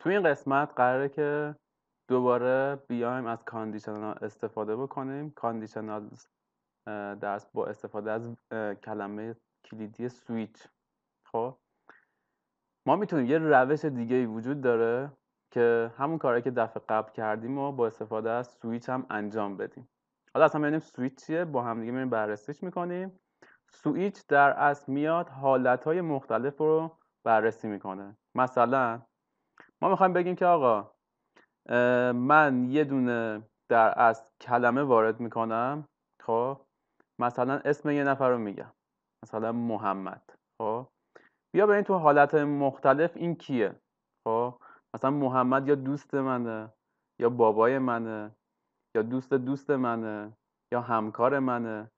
تو این قسمت قراره که دوباره بیایم از کاندیشنال استفاده بکنیم کاندیشنال درس با استفاده از کلمه کلیدی سویچ خب ما میتونیم یه روش دیگه ای وجود داره که همون کاری که دفعه قبل کردیم و با استفاده از سویچ هم انجام بدیم حالا اصلا ببینیم سویچ چیه با هم دیگه بررسیش میکنیم سوئیچ در اصل میاد حالتهای مختلف رو بررسی میکنه مثلا ما میخوایم بگیم که آقا من یه دونه در از کلمه وارد میکنم خب مثلا اسم یه نفر رو میگم مثلا محمد خب بیا برین تو حالت مختلف این کیه خب مثلا محمد یا دوست منه یا بابای منه یا دوست دوست منه یا همکار منه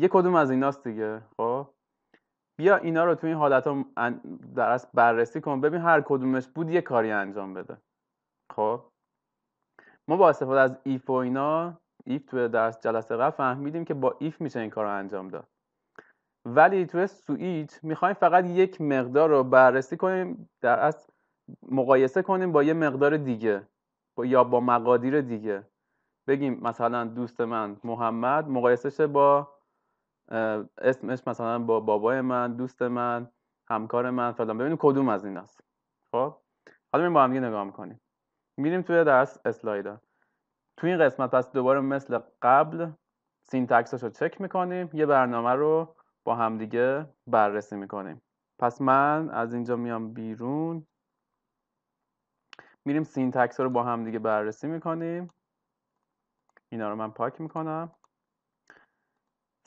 یه کدوم از ایناست دیگه خب بیا اینا رو تو این حالت ها در بررسی کن ببین هر کدومش بود یه کاری انجام بده خب ما با استفاده از ایف و اینا ایف توی درس جلسه قبل فهمیدیم که با ایف میشه این کار رو انجام داد ولی توی سوئیچ میخوایم فقط یک مقدار رو بررسی کنیم در مقایسه کنیم با یه مقدار دیگه با یا با مقادیر دیگه بگیم مثلا دوست من محمد مقایسه با اسمش مثلا با بابای من دوست من همکار من فلان ببینیم کدوم از این است خب حالا میریم با همدیگه نگاه میکنیم میریم توی درس اسلایدا توی این قسمت پس دوباره مثل قبل سینتکسش رو چک میکنیم یه برنامه رو با همدیگه بررسی میکنیم پس من از اینجا میام بیرون میریم سینتکس رو با همدیگه بررسی میکنیم اینا رو من پاک میکنم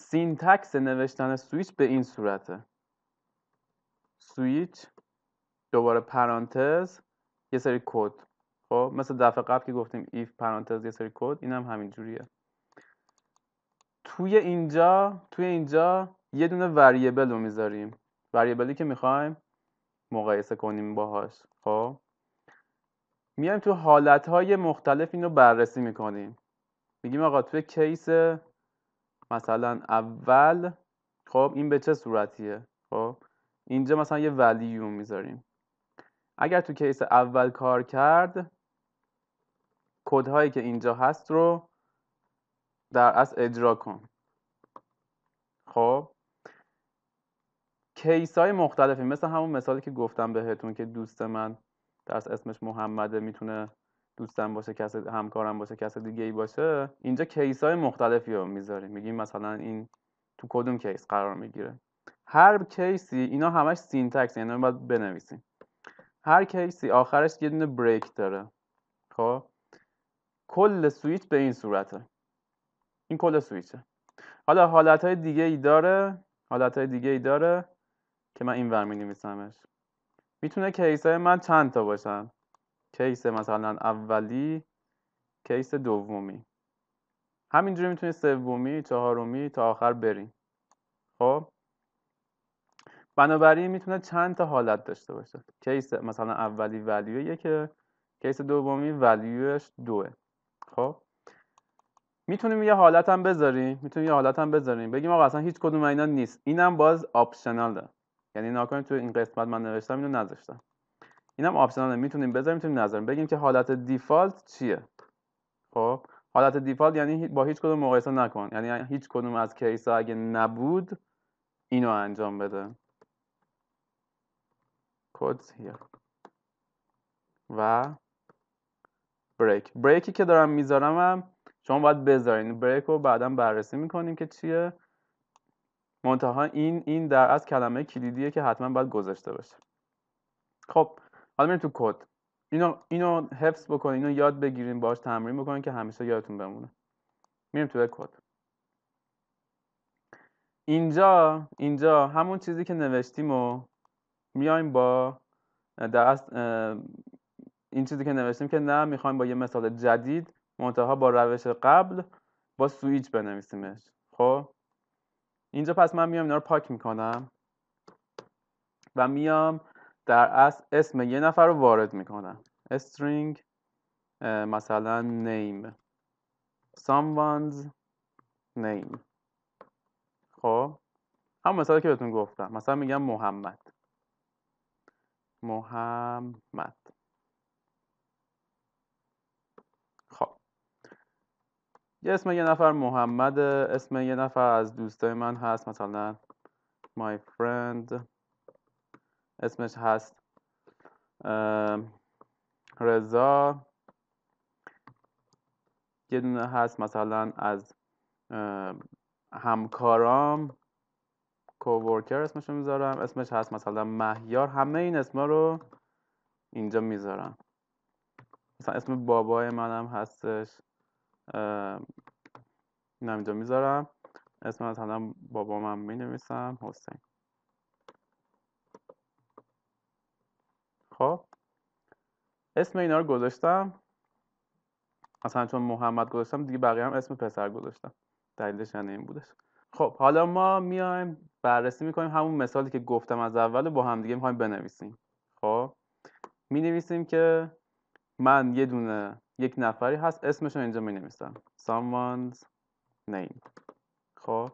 سینتکس نوشتن سویچ به این صورته سویچ دوباره پرانتز یه سری کد خب مثل دفعه قبل که گفتیم ایف پرانتز یه سری کد اینم هم همین جوریه توی اینجا توی اینجا یه دونه وریبل رو میذاریم وریبلی که میخوایم مقایسه کنیم باهاش خب میایم تو حالتهای مختلف این رو بررسی میکنیم میگیم آقا توی کیس مثلا اول خب این به چه صورتیه خب اینجا مثلا یه ولیو میذاریم اگر تو کیس اول کار کرد هایی که اینجا هست رو در از اجرا کن خب کیس های مختلفی مثل همون مثالی که گفتم بهتون که دوست من در اسمش محمده میتونه دوستم باشه کس همکارم باشه کس دیگه ای باشه اینجا کیس های مختلفی رو میذاریم میگیم مثلا این تو کدوم کیس قرار میگیره هر کیسی اینا همش سینتکس یعنی باید بنویسیم هر کیسی آخرش یه دونه بریک داره خب کل سویچ به این صورته این کل سویچه حالا حالت های دیگه ای داره حالت های دیگه ای داره که من این ور می نویسمش میتونه کیس های من چند تا باشن کیس مثلا اولی کیس دومی همینجوری میتونی سومی چهارمی تا آخر بریم خب بنابراین میتونه چند تا حالت داشته باشه کیس مثلا اولی ولیو یکه کیس دومی ولیوش دوه خب میتونیم یه حالت هم بذاریم میتونیم یه حالت هم بذاریم بگیم آقا اصلا هیچ کدوم اینا نیست اینم باز آپشناله یعنی ناکنیم تو این قسمت من نوشتم اینو نذاشتم اینم آپشناله میتونیم بذاریم میتونیم نذاریم بگیم که حالت دیفالت چیه خب حالت دیفالت یعنی با هیچ کدوم مقایسه نکن یعنی هیچ کدوم از کیس ها اگه نبود اینو انجام بده کد و بریک بریکی که دارم میذارم هم شما باید بذارین بریک رو بعدا بررسی میکنیم که چیه منتها این این در از کلمه کلیدیه که حتما باید گذاشته باشه خب حالا تو کد اینو اینو حفظ بکنین اینو یاد بگیرین باش تمرین بکنین که همیشه یادتون بمونه میریم تو کد اینجا اینجا همون چیزی که نوشتیم و میایم با این چیزی که نوشتیم که نه میخوایم با یه مثال جدید منتها با روش قبل با سویچ بنویسیمش خب اینجا پس من میام اینا رو پاک میکنم و میام در اصل اسم یه نفر رو وارد میکنم string مثلا name someone's name خب هم مثالی که بهتون گفتم مثلا میگم محمد محمد خب یه اسم یه نفر محمد اسم یه نفر از دوستای من هست مثلا my friend اسمش هست رضا یه دونه هست مثلا از همکارام کوورکر اسمش رو میذارم اسمش هست مثلا مهیار همه این اسما رو اینجا میذارم مثلا اسم بابای منم هستش اینم اینجا میذارم اسم مثلا بابا من می حسین خب اسم اینا رو گذاشتم اصلا چون محمد گذاشتم دیگه بقیه هم اسم پسر گذاشتم دلیلش یعنی این بودش خب حالا ما میایم بررسی میکنیم همون مثالی که گفتم از اول با هم دیگه میخوایم بنویسیم خب می نویسیم که من یه دونه یک نفری هست اسمش رو اینجا می نویسم someone's name خب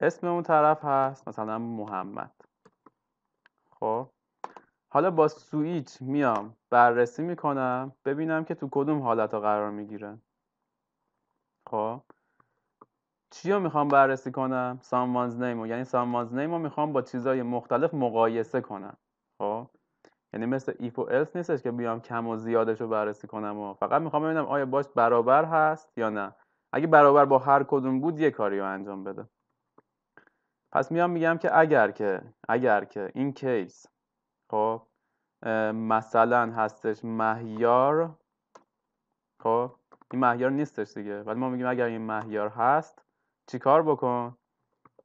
اسم اون طرف هست مثلا محمد خب حالا با سویچ میام بررسی میکنم ببینم که تو کدوم حالت ها قرار میگیره خب چی رو میخوام بررسی کنم someone's name و یعنی someone's name رو میخوام با چیزهای مختلف مقایسه کنم خب یعنی مثل ایف و else نیستش که بیام کم و زیادش رو بررسی کنم و فقط میخوام ببینم آیا باش برابر هست یا نه اگه برابر با هر کدوم بود یه کاری رو انجام بده پس میام میگم که اگر که اگر که این کیس خب مثلا هستش مهیار خب این مهیار نیستش دیگه ولی ما میگیم اگر این مهیار هست چیکار بکن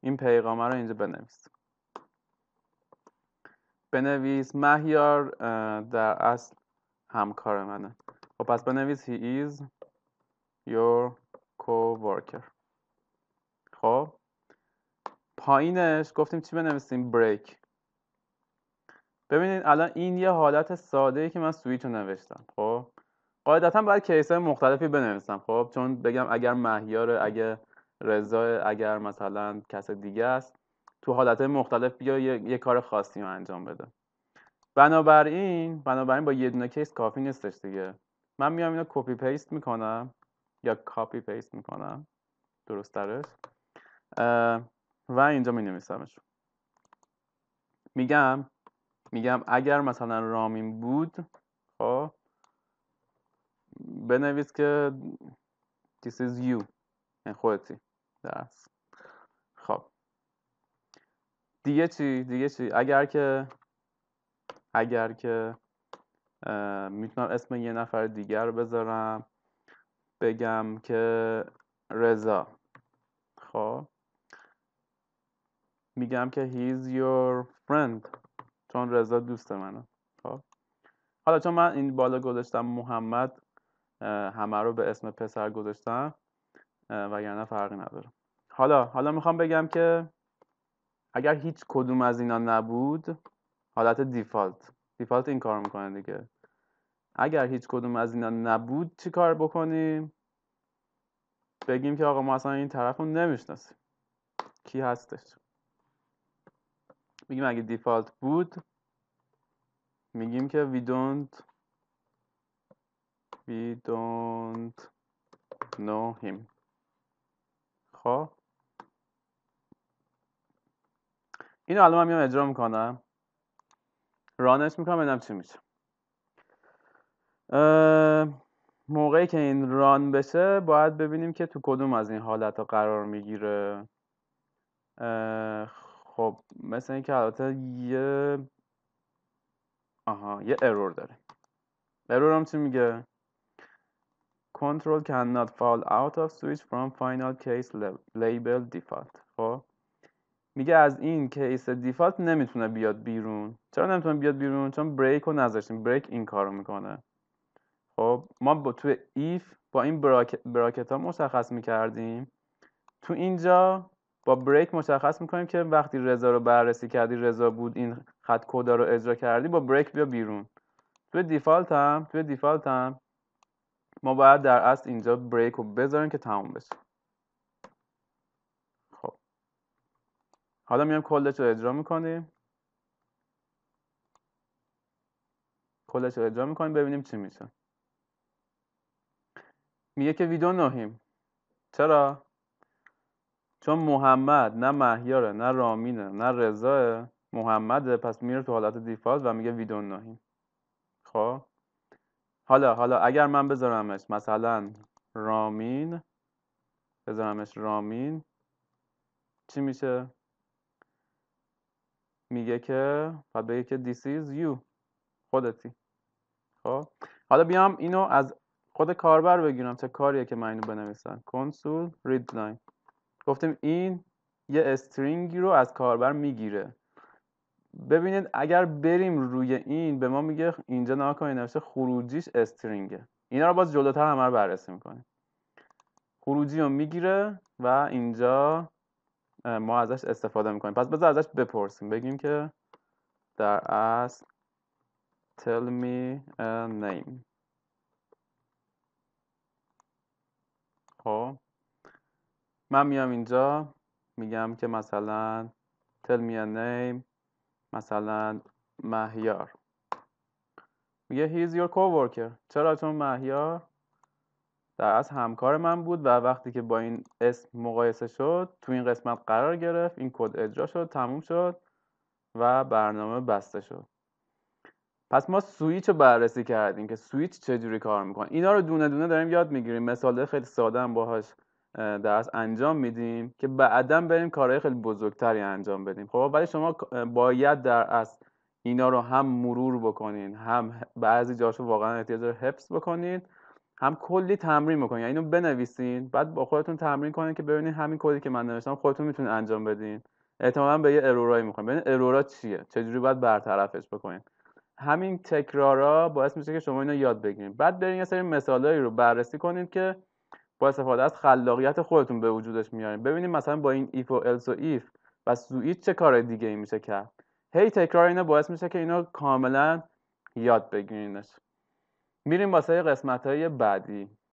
این پیغامه رو اینجا بنویس بنویس مهیار در اصل همکار منه خب پس بنویس he is your co-worker خب پایینش گفتیم چی بنویسیم break ببینید الان این یه حالت ساده ای که من سویچ رو نوشتم خب قاعدتا باید کیس های مختلفی بنویسم خب چون بگم اگر مهیار اگر رضا اگر مثلا کس دیگه است تو حالت مختلف بیا یه،, کار خاصی رو انجام بده بنابراین بنابراین با یه دونه کیس کافی نیستش دیگه من میام اینو کپی پیست میکنم یا کاپی پیست میکنم درست درش و اینجا می نویسمش میگم میگم اگر مثلا رامین بود خب بنویس که this is you این یعنی خودتی درست خب دیگه چی دیگه چی اگر که اگر که میتونم اسم یه نفر دیگر بذارم بگم که رضا خب میگم که he's your friend چون رضا دوست منه خب. حالا چون من این بالا گذاشتم محمد همه رو به اسم پسر گذاشتم و نه فرقی نداره حالا حالا میخوام بگم که اگر هیچ کدوم از اینا نبود حالت دیفالت دیفالت این کار میکنه دیگه اگر هیچ کدوم از اینا نبود چی کار بکنیم بگیم که آقا ما اصلا این طرف رو نمیشناسیم کی هستش میگیم اگه دیفالت بود میگیم که we don't we don't know him خب اینو الان من میام اجرا میکنم رانش میکنم ببینم چی میشه موقعی که این ران بشه باید ببینیم که تو کدوم از این حالت ها قرار میگیره خب مثل اینکه البته یه آها یه ارور داره ارور هم چی میگه control cannot fall out of switch from final case label default خب میگه از این کیس دیفالت نمیتونه بیاد بیرون چرا نمیتونه بیاد بیرون چون بریک رو نذاشتیم بریک این کارو میکنه خب ما با تو ایف با این براکت, براکت ها مشخص میکردیم تو اینجا با بریک مشخص میکنیم که وقتی رضا رو بررسی کردی رضا بود این خط کودا رو اجرا کردی با بریک بیا بیرون توی دیفالت هم توی دیفالت هم ما باید در اصل اینجا بریک رو بذاریم که تموم بشه خب حالا میام کلش رو اجرا میکنیم کلش رو اجرا میکنیم ببینیم چی میشه میگه که ویدیو نهیم چرا چون محمد نه مهیاره نه رامینه نه رضاه محمده پس میره تو حالت دیفالت و میگه ویدون نهیم. خب حالا حالا اگر من بذارمش مثلا رامین بذارمش رامین چی میشه میگه که بعد بگه که this is you خودتی خب حالا بیام اینو از خود کاربر بگیرم چه کاریه که من اینو بنویسم کنسول ریدلاین گفتیم این یه استرینگی رو از کاربر میگیره ببینید اگر بریم روی این به ما میگه اینجا نها کنید نوشته خروجیش استرینگه اینا رو باز جلوتر همه رو بررسی میکنیم خروجی رو میگیره و اینجا ما ازش استفاده میکنیم پس بذار ازش بپرسیم بگیم که در اصل tell me a name خب من میام اینجا میگم که مثلا tell me a name مثلا مهیار میگه he is your coworker چرا چون مهیار در از همکار من بود و وقتی که با این اسم مقایسه شد تو این قسمت قرار گرفت این کد اجرا شد تموم شد و برنامه بسته شد پس ما سویچ رو بررسی کردیم که سویچ چجوری کار میکنه اینا رو دونه دونه داریم یاد میگیریم مثال خیلی ساده هم باهاش درس انجام میدیم که بعدا بریم کارهای خیلی بزرگتری انجام بدیم خب ولی شما باید در از اینا رو هم مرور بکنین هم بعضی جاشو واقعا احتیاج رو حفظ بکنین هم کلی تمرین بکنین یعنی اینو بنویسین بعد با خودتون تمرین کنین که ببینین همین کلی که من نوشتم خودتون میتونین انجام بدین احتمالا به یه ارورایی میخواین ببین ارورا چیه چجوری باید برطرفش بکنین همین تکرارا باعث میشه که شما اینو یاد بگیرین بعد برین یه سری مثالایی رو بررسی کنین که با استفاده از خلاقیت خودتون به وجودش میارین ببینیم مثلا با این ایف و else و ایف و سویت چه کار دیگه ای میشه کرد هی تکرار اینا باعث میشه که اینا کاملا یاد بگیرینش میریم واسه قسمت های بعدی